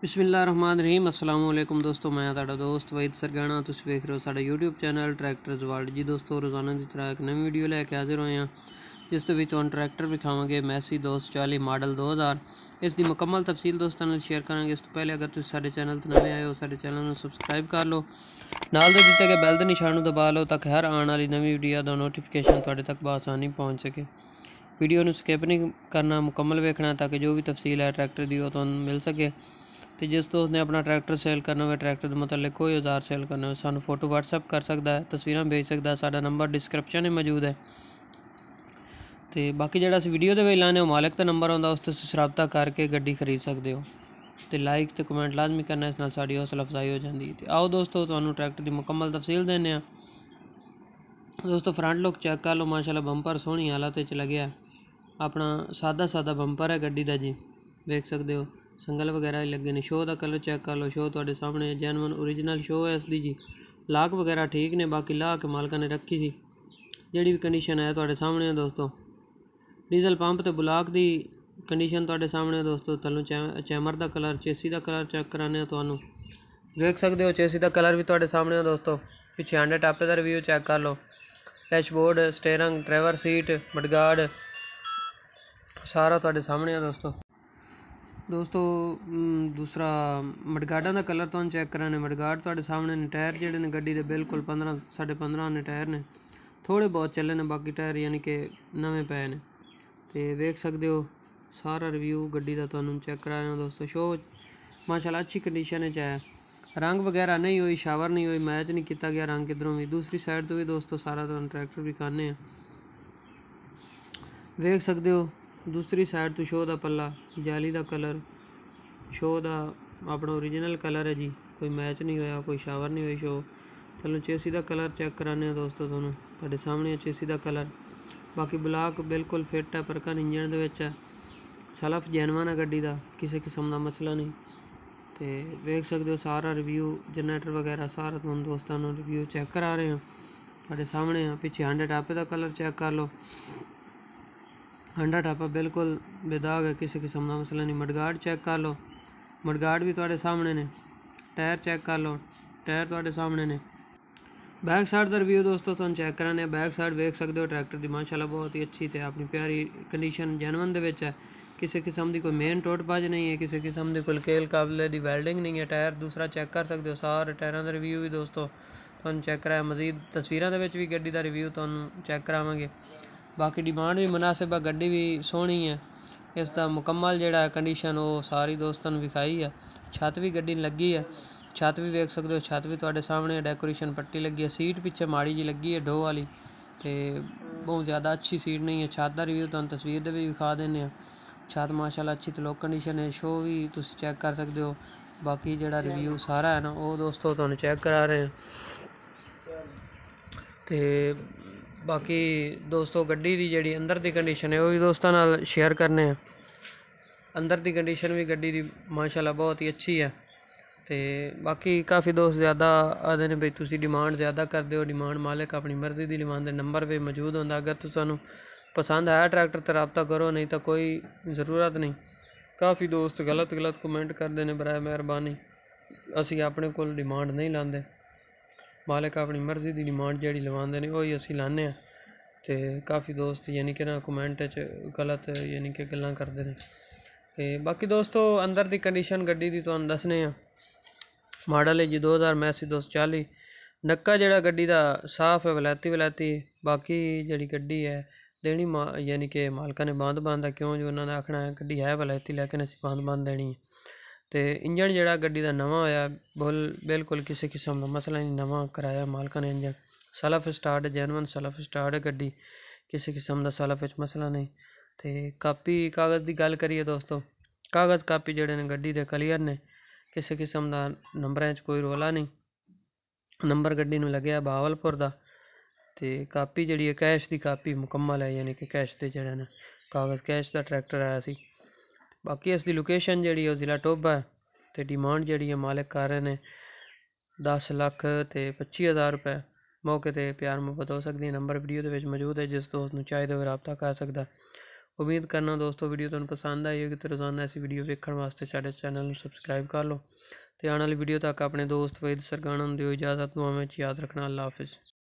ਬਿਸਮਿਲ੍ਲਾਹਿਰਰਹਿਮਾਨਿਰਰਹੀਮ ਅਸਲਾਮ ਵਾਲੇਕੁਮ ਦੋਸਤੋ ਮੈਂ ਤੁਹਾਡਾ ਦੋਸਤ ਵੈਦ ਸਰਗਾਣਾ ਤੁਸੀਂ ਵੇਖ ਰਹੇ ਹੋ ਸਾਡਾ YouTube ਚੈਨਲ ਟਰੈਕਟਰਸ ਵਰਲਡ ਜੀ ਦੋਸਤੋ ਰੋਜ਼ਾਨਾ ਦੀ ਤਰ੍ਹਾਂ ਇੱਕ ਨਵੀਂ ਵੀਡੀਓ ਲੈ ਕੇ ਹਾਜ਼ਰ ਹੋਏ ਹਾਂ ਜਿਸ ਦੇ ਵਿੱਚ ਤੁਹਾਨੂੰ ਟਰੈਕਟਰ ਵਿਖਾਵਾਂਗੇ ਮੈਸੀ 240 ਮਾਡਲ 2000 ਇਸ ਦੀ ਮੁਕੰਮਲ ਤਫਸੀਲ ਦੋਸਤਾਂ ਨਾਲ ਸ਼ੇਅਰ ਕਰਾਂਗੇ ਇਸ ਤੋਂ ਪਹਿਲੇ ਅਗਰ ਤੁਸੀਂ ਸਾਡੇ ਚੈਨਲ ਤੇ ਨਵੇਂ ਆਏ ਹੋ ਸਾਡੇ ਚੈਨਲ ਨੂੰ ਸਬਸਕ੍ਰਾਈਬ ਕਰ ਲਓ ਨਾਲ ਦੇ ਦਿੱਤੇ ਗਏ ਬੈਲ ਦੇ ਨਿਸ਼ਾਨ ਨੂੰ ਦਬਾ ਲਓ ਤਾਂ ਕਿ ਹਰ ਆਉਣ ਵਾਲੀ ਨਵੀਂ ਵੀਡੀਓ ਦਾ ਨੋਟੀਫਿਕੇਸ਼ਨ ਤੁਹਾਡੇ ਤੱਕ ਬਆਸਾਨੀ ਪਹੁੰਚ ਸਕੇ ਵੀਡੀਓ ਨੂੰ ਸਕਿਪ ਨਹੀਂ ਕਰਨਾ ਮੁਕੰਮਲ ਵੇਖਣਾ ਤਾਂ ਕਿ ਜੋ ਵੀ ਤਫਸੀਲ ਹੈ ਟਰੈਕਟਰ ਦੀ ਉਹ ਤੁਹਾਨੂੰ ਮਿਲ ਸਕੇ ਤੇ ਜਿਸ ਦੋਸਤ ਨੇ ਆਪਣਾ ਟਰੈਕਟਰ ਸੇਲ ਕਰਨਾ ਹੋਵੇ ਟਰੈਕਟਰ ਦੇ ਮਤਲਬ ਕੋਈ ਔਜ਼ਾਰ ਸੇਲ ਕਰਨਾ ਹੋਵੇ ਸਾਨੂੰ ਫੋਟੋ WhatsApp ਕਰ ਸਕਦਾ ਹੈ ਤਸਵੀਰਾਂ ਭੇਜ ਸਕਦਾ ਸਾਡਾ ਨੰਬਰ ਡਿਸਕ੍ਰਿਪਸ਼ਨ ਵਿੱਚ ਮੌਜੂਦ ਹੈ ਤੇ ਬਾਕੀ ਜਿਹੜਾ ਅਸੀਂ ਵੀਡੀਓ ਦੇ ਵਿੱਚ ਲਾਣੇ ਉਹ ਮਾਲਕ ਦਾ ਨੰਬਰ ਆਉਂਦਾ ਉਸ ਤੋਂ ਸਰਾਬਤਾ ਕਰਕੇ ਗੱਡੀ ਖਰੀਦ ਸਕਦੇ ਹੋ ਤੇ ਲਾਈਕ ਤੇ ਕਮੈਂਟ ਲਾਜ਼ਮੀ ਕਰਨਾ ਇਸ ਨਾਲ ਸਾਡੀ ਹੌਸਲਾ ਅਫਜ਼ਾਈ ਹੋ ਜਾਂਦੀ ਤੇ ਆਓ ਦੋਸਤੋ ਤੁਹਾਨੂੰ ਟਰੈਕਟਰ ਦੀ ਮੁਕੰਮਲ ਤਫਸੀਲ ਦਿੰਨੇ ਆ ਦੋਸਤੋ ਫਰੰਟ ਲੁੱਕ ਚੈੱਕ ਕਰ ਲਓ ਮਾਸ਼ਾਅੱਲਾ ਬੰਪਰ ਸੋਹਣੀ ਹਾਲਤ ਵਿੱਚ ਲੱਗਿਆ ਆਪਣਾ ਸਾਦਾ ਸਾਦਾ ਬੰਪਰ ਹੈ ਗੱਡੀ ਦਾ ਜੀ ਵੇਖ ਸਕਦੇ ਹੋ ਸੰਗਲ ਵਗੈਰਾ ਵੀ ਲੱਗੇ ਨੇ ਸ਼ੋਅ ਦਾ ਕਲਰ ਚੈੱਕ ਕਰ ਲਓ ਸ਼ੋਅ ਤੁਹਾਡੇ ਸਾਹਮਣੇ ਜੈਨੂਨ origignal ਸ਼ੋਅ ਹੈ ਇਸ ਦੀ ਜੀ ਲਾਕ ਵਗੈਰਾ ਠੀਕ ਨੇ ਬਾਕੀ ਲਾਕ ਮਾਲਕਾਂ ਨੇ ਰੱਖੀ ਸੀ ਜਿਹੜੀ ਵੀ ਕੰਡੀਸ਼ਨ ਹੈ ਤੁਹਾਡੇ ਸਾਹਮਣੇ ਹੈ ਦੋਸਤੋ ਡੀਜ਼ਲ ਪੰਪ ਤੇ ਬਲਾਕ ਦੀ ਕੰਡੀਸ਼ਨ ਤੁਹਾਡੇ ਸਾਹਮਣੇ ਦੋਸਤੋ ਤੁਹਾਨੂੰ ਚੈਮਰ ਦਾ ਕਲਰ ਚੇਸੀ ਦਾ ਕਲਰ ਚੈੱਕ ਕਰਾਣੇ ਆ ਤੁਹਾਨੂੰ ਵੇਖ ਸਕਦੇ ਹੋ ਚੇਸੀ ਦਾ ਕਲਰ ਵੀ ਤੁਹਾਡੇ ਸਾਹਮਣੇ ਹੈ ਦੋਸਤੋ ਪਿੱਛੇ ਹੰਡੇ ਟਾਪੇ ਦਾ ਰਿਵਿਊ ਚੈੱਕ ਕਰ ਲਓ dashboard steering driver seat mudguard ਸਾਰਾ ਤੁਹਾਡੇ ਸਾਹਮਣੇ ਹੈ ਦੋਸਤੋ ਦੋਸਤੋ ਦੂਸਰਾ ਮਡਗਾਰਡਾਂ ਦਾ ਕਲਰ ਤੁਹਾਨੂੰ ਚੈੱਕ ਕਰਾਣੇ ਮਡਗਾਰਡ ਤੁਹਾਡੇ ਸਾਹਮਣੇ ਨੇ ਟਾਇਰ ਜਿਹੜੇ ਨੇ ਗੱਡੀ ਦੇ ਬਿਲਕੁਲ 15 15.5 ਨੇ ਟਾਇਰ ਨੇ ਥੋੜੇ ਬਹੁਤ ਚੱਲੇ ਨੇ ਬਾਕੀ ਟਾਇਰ ਯਾਨੀ ਕਿ ਨਵੇਂ ਪਏ ਨੇ ਤੇ ਵੇਖ ਸਕਦੇ ਹੋ ਸਾਰਾ ਰਿਵਿਊ ਗੱਡੀ ਦਾ ਤੁਹਾਨੂੰ ਚੈੱਕ ਕਰਾ ਰਹੇ ਹਾਂ ਦੋਸਤੋ ਸ਼ੋ ਮਾਸ਼ਾਅੱਲਾ ਅੱਛੀ ਕੰਡੀਸ਼ਨ ਵਿੱਚ ਹੈ ਰੰਗ ਵਗੈਰਾ ਨਹੀਂ ਹੋਈ ਸ਼ਾਵਰ ਨਹੀਂ ਹੋਈ ਮੈਚ ਨਹੀਂ ਕੀਤਾ ਗਿਆ ਰੰਗ ਕਿਧਰੋਂ ਵੀ ਦੂਸਰੀ ਸਾਈਡ ਤੋਂ ਵੀ ਦੋਸਤੋ ਸਾਰਾ ਤੁਹਾਨੂੰ ਟਰੈਕਟਰ ਵੀ ਕਾਨੇ ਆ ਵੇਖ ਸਕਦੇ ਹੋ ਦੂਸਰੀ ਸਾਈਡ ਤੋਂ ਸ਼ੋ ਦਾ ਪੱਲਾ ਜਾਲੀ ਦਾ ਕਲਰ ਸ਼ੋ ਦਾ ਆਪਣਾ origignal ਕਲਰ ਹੈ ਜੀ ਕੋਈ ਮੈਚ ਨਹੀਂ ਹੋਇਆ ਕੋਈ ਸ਼ਾਵਰ ਨਹੀਂ ਹੋਈ ਸ਼ੋ ਤੁਹਾਨੂੰ ਚੇਸੀ ਦਾ ਕਲਰ ਚੈੱਕ ਕਰਾਣੇ ਆ ਦੋਸਤੋ ਤੁਹਾਨੂੰ ਤੁਹਾਡੇ ਸਾਹਮਣੇ ਚੇਸੀ ਦਾ ਕਲਰ ਬਾਕੀ ਬਲਾਕ ਬਿਲਕੁਲ ਫਿੱਟ ਹੈ ਪਰ ਕਨ ਇੰਜਣ ਦੇ ਵਿੱਚ ਹੈ ਸਲਫ ਜੈਨਵਾਨਾ ਗੱਡੀ ਦਾ ਕਿਸੇ ਕਿਸਮ ਦਾ ਮਸਲਾ ਨਹੀਂ ਤੇ ਵੇਖ ਸਕਦੇ ਹੋ ਸਾਰਾ ਰਿਵਿਊ ਜਨਰੇਟਰ ਵਗੈਰਾ ਸਾਰਾ ਤੁਹਾਨੂੰ ਦੋਸਤਾਂ ਨੂੰ ਰਿਵਿਊ ਚੈੱਕ ਕਰਾ ਰਹੇ ਹਾਂ ਤੁਹਾਡੇ ਸਾਹਮਣੇ ਆ ਪਿੱਛੇ 100 ਆਪੇ ਦਾ ਕਲਰ ਚੈੱਕ ਕਰ ਲਓ ਹੰਡਾ ਟਾਪਾ ਬਿਲਕੁਲ ਬਿਦਾਗ ਹੈ ਕਿਸੇ ਕਿਸਮ ਦਾ ਮਸਲਾ ਨਹੀਂ ਮਡਗਾਰਡ ਚੈੱਕ ਕਰ ਲਓ ਮਡਗਾਰਡ ਵੀ ਤੁਹਾਡੇ ਸਾਹਮਣੇ ਨੇ ਟਾਇਰ ਚੈੱਕ ਕਰ ਲਓ ਟਾਇਰ ਤੁਹਾਡੇ ਸਾਹਮਣੇ ਨੇ ਬੈਕ ਸਾਈਡ ਦਾ ਰਿਵਿਊ ਦੋਸਤੋ ਤੁਹਾਨੂੰ ਚੈੱਕ ਕਰਾਣੇ ਬੈਕ ਸਾਈਡ ਵੇਖ ਸਕਦੇ ਹੋ ਟਰੈਕਟਰ ਦੀ ਮਾਸ਼ਾਅੱਲਾ ਬਹੁਤ ਹੀ ਅੱਛੀ ਤੇ ਆਪਣੀ ਪਿਆਰੀ ਕੰਡੀਸ਼ਨ ਜੈਨੂਨ ਦੇ ਵਿੱਚ ਹੈ ਕਿਸੇ ਕਿਸਮ ਦੀ ਕੋਈ ਮੇਨ ਟੋਟ ਬਾਜ ਨਹੀਂ ਹੈ ਕਿਸੇ ਕਿਸਮ ਦੇ ਕੋਈ ਕੇਲ ਕਾਬਲੇ ਦੀ ਵੈਲਡਿੰਗ ਨਹੀਂ ਹੈ ਟਾਇਰ ਦੂਸਰਾ ਚੈੱਕ ਕਰ ਸਕਦੇ ਹੋ ਸਾਰੇ ਟਾਇਰਾਂ ਦਾ ਰਿਵਿਊ ਵੀ ਦੋਸਤੋ ਤੁਹਾਨੂੰ ਚੈੱਕ ਕਰਾਇਆ ਮਜ਼ੀਦ ਤਸਵੀਰਾਂ ਦੇ ਵਿੱਚ ਵੀ ਗੱਡੀ ਦਾ ਰਿਵਿਊ ਤੁਹਾਨੂੰ ਚੈੱਕ ਕਰਾਵਾਂਗੇ ਬਾਕੀ ਡਿਮਾਂਡ ਵੀ ਮناسب ਆ ਗੱਡੀ ਵੀ ਸੋਹਣੀ ਹੈ ਇਸ ਦਾ ਮੁਕੰਮਲ ਜਿਹੜਾ ਕੰਡੀਸ਼ਨ ਉਹ ਸਾਰੀ ਦੋਸਤਾਂ ਨੂੰ ਵਿਖਾਈ ਆ ਛੱਤ ਵੀ ਗੱਡੀ ਲੱਗੀ ਆ ਛੱਤ ਵੀ ਵੇਖ ਸਕਦੇ ਹੋ ਛੱਤ ਵੀ ਤੁਹਾਡੇ ਸਾਹਮਣੇ ਡੈਕੋਰੇਸ਼ਨ ਪੱਟੀ ਲੱਗੀ ਹੈ ਸੀਟ ਪਿੱਛੇ ਮਾੜੀ ਜੀ ਲੱਗੀ ਹੈ ਢੋ ਵਾਲੀ ਤੇ ਬਹੁਤ ਜ਼ਿਆਦਾ ਅੱਛੀ ਸੀਟ ਨਹੀਂ ਹੈ ਛੱਤ ਦਾ ਰਿਵਿਊ ਤੁਹਾਨੂੰ ਤਸਵੀਰ ਦੇ ਵੀ ਵਿਖਾ ਦਿੰਨੇ ਆ ਛੱਤ ਮਾਸ਼ਾਅੱਲਾ ਅੱਛੀ ਤੇ ਲੋਕ ਕੰਡੀਸ਼ਨ ਹੈ ਸ਼ੋ ਵੀ ਤੁਸੀਂ ਚੈੱਕ ਕਰ ਸਕਦੇ ਹੋ ਬਾਕੀ ਜਿਹੜਾ ਰਿਵਿਊ ਸਾਰਾ ਹੈ ਨਾ ਉਹ ਦੋਸਤੋ ਤੁਹਾਨੂੰ ਚੈੱਕ ਕਰਾ ਰਹੇ ਆ ਤੇ ਬਾਕੀ ਦੋਸਤੋ ਗੱਡੀ ਦੀ ਜਿਹੜੀ ਅੰਦਰ ਦੀ ਕੰਡੀਸ਼ਨ ਹੈ ਉਹ ਵੀ ਦੋਸਤਾਂ ਨਾਲ ਸ਼ੇਅਰ ਕਰਨੇ ਆ ਅੰਦਰ ਦੀ ਕੰਡੀਸ਼ਨ ਵੀ ਗੱਡੀ ਦੀ ਮਾਸ਼ਾਅੱਲਾ ਬਹੁਤ ਹੀ ਅੱਛੀ ਹੈ ਤੇ ਬਾਕੀ ਕਾਫੀ ਦੋਸਤ ਜ਼ਿਆਦਾ ਆਦੇ ਨੇ ਵੀ ਤੁਸੀਂ ਡਿਮਾਂਡ ਜ਼ਿਆਦਾ ਕਰਦੇ ਹੋ ਡਿਮਾਂਡ ਮਾਲਕ ਆਪਣੀ ਮਰਜ਼ੀ ਦੀ ਡਿਮਾਂਡ ਦੇ ਨੰਬਰ ਵੀ ਮੌਜੂਦ ਹੁੰਦਾ ਅਗਰ ਤੁਹਾਨੂੰ ਪਸੰਦ ਆਇਆ ਟਰੈਕਟਰ ਤੇ رابطہ ਕਰੋ ਨਹੀਂ ਤਾਂ ਕੋਈ ਜ਼ਰੂਰਤ ਨਹੀਂ ਕਾਫੀ ਦੋਸਤ ਗਲਤ ਗਲਤ ਕਮੈਂਟ ਕਰਦੇ ਨੇ ਬਰਾਏ ਮਿਹਰਬਾਨੀ ਅਸੀਂ ਆਪਣੇ ਕੋਲ ਡਿਮਾਂਡ ਨਹੀਂ ਲਾਂਦੇ ਮਾਲਕ ਆਪਣੀ ਮਰਜ਼ੀ ਦੀ ਡਿਮਾਂਡ ਜਿਹੜੀ ਲਵਾਉਂਦੇ ਨੇ ਉਹ ਹੀ ਅਸੀਂ ਲਾਣੇ ਆ ਤੇ ਕਾਫੀ ਦੋਸਤ ਯਾਨੀ ਕਿ ਨਾ ਕਮੈਂਟ 'ਚ ਗਲਤ ਯਾਨੀ ਕਿ ਗੱਲਾਂ ਕਰਦੇ ਨੇ ਤੇ ਬਾਕੀ ਦੋਸਤੋ ਅੰਦਰ ਦੀ ਕੰਡੀਸ਼ਨ ਗੱਡੀ ਦੀ ਤੁਹਾਨੂੰ ਦੱਸਨੇ ਆ ਮਾਡਲ ਹੈ ਜੀ 2000 ਮੈਸੀ 240 ਨੱਕਾ ਜਿਹੜਾ ਗੱਡੀ ਦਾ ਸਾਫ਼ ਹੈ ਵਲਾਤੀ ਵਲਾਤੀ ਬਾਕੀ ਜਿਹੜੀ ਗੱਡੀ ਹੈ ਦੇਣੀ ਯਾਨੀ ਕਿ ਮਾਲਕਾਂ ਨੇ ਬੰਦ ਬੰਦਾ ਕਿਉਂ ਜੋ ਉਹਨਾਂ ਦਾ ਆਖਣਾ ਹੈ ਗੱਡੀ ਹੈ ਵਲੈਤੀ ਲੇਕਿਨ ਅਸੀਂ ਬੰਦ ਬੰਦ ਦੇਣੀ ਹੈ ਤੇ ਇੰਜਣ ਜਿਹੜਾ ਗੱਡੀ ਦਾ ਨਵਾਂ ਹੋਇਆ ਬੁਲ ਬਿਲਕੁਲ ਕਿਸੇ ਕਿਸਮ ਦਾ ਮਸਲਾ ਨਹੀਂ ਨਵਾਂ ਕਰਾਇਆ ਮਾਲਕਾਂ ਨੇ engine self start genuine self start ਗੱਡੀ ਕਿਸੇ ਕਿਸਮ ਦਾ ਸਲਫ ਵਿੱਚ ਮਸਲਾ ਨਹੀਂ ਤੇ ਕਾਪੀ ਕਾਗਜ਼ ਦੀ ਗੱਲ ਕਰੀਏ ਦੋਸਤੋ ਕਾਗਜ਼ ਕਾਪੀ ਜਿਹੜੇ ਨੇ ਗੱਡੀ ਦੇ ਕਲੀਅਰ ਨੇ ਕਿਸੇ ਕਿਸਮ ਦਾ ਨੰਬਰਾਂ 'ਚ ਕੋਈ ਰੋਲਾ ਨਹੀਂ ਨੰਬਰ ਗੱਡੀ ਨੂੰ ਲੱਗਿਆ ਬਾਵਲਪੁਰ ਦਾ ਤੇ ਕਾਪੀ ਜਿਹੜੀ ਹੈ ਕੈਸ਼ ਦੀ ਕਾਪੀ ਮੁਕੰਮਲ ਹੈ ਯਾਨੀ ਕਿ ਕੈਸ਼ ਤੇ ਜਿਹੜਾ ਨਾ ਕਾਗਜ਼ ਕੈਸ਼ ਦਾ ਟਰੈਕਟਰ ਆਇਆ ਸੀ ਬਾਕੀ ਇਸ ਦੀ ਲੋਕੇਸ਼ਨ ਜਿਹੜੀ ਉਹ ਜ਼ਿਲ੍ਹਾ ਟੋਬਾ ਹੈ ਤੇ ਡਿਮਾਂਡ ਜਿਹੜੀ ਹੈ ਮਾਲਕ ਕਰ ਰਹੇ ਨੇ 10 ਲੱਖ ਤੇ 25000 ਰੁਪਏ ਮੌਕੇ ਤੇ ਪਿਆਰ ਮੁਹੱਬਤ ਹੋ ਸਕਦੀ ਹੈ ਨੰਬਰ ਵੀਡੀਓ ਦੇ ਵਿੱਚ ਮੌਜੂਦ ਹੈ ਜਿਸ ਦੋਸਤ ਨੂੰ ਚਾਹੀਦਾ ਹੋਵੇ ਰਾਬਤਾ ਕਰ ਸਕਦਾ ਉਮੀਦ ਕਰਨਾ ਦੋਸਤੋ ਵੀਡੀਓ ਤੁਹਾਨੂੰ ਪਸੰਦ ਆਈ ਹੋਵੇਗੀ ਤੇ ਰੋਜ਼ਾਨਾ ਐਸੀ ਵੀਡੀਓ ਵੇਖਣ ਵਾਸਤੇ ਸਾਡੇ ਚੈਨਲ ਨੂੰ ਸਬਸਕ੍ਰਾਈਬ ਕਰ ਲਓ ਤੇ ਆਉਣ ਵਾਲੀ ਵੀਡੀਓ ਤੱਕ ਆਪਣੇ ਦੋਸਤ ਵੈਦ ਸਰਗਾਣਾ ਨੂੰ ਦਿਓ ਇਜਾਜ਼ਤ ਦੁਆਵਾਂ ਵਿੱਚ ਯਾਦ ਰੱਖਣਾ ਅੱਲਾ ਹਾਫਿਜ਼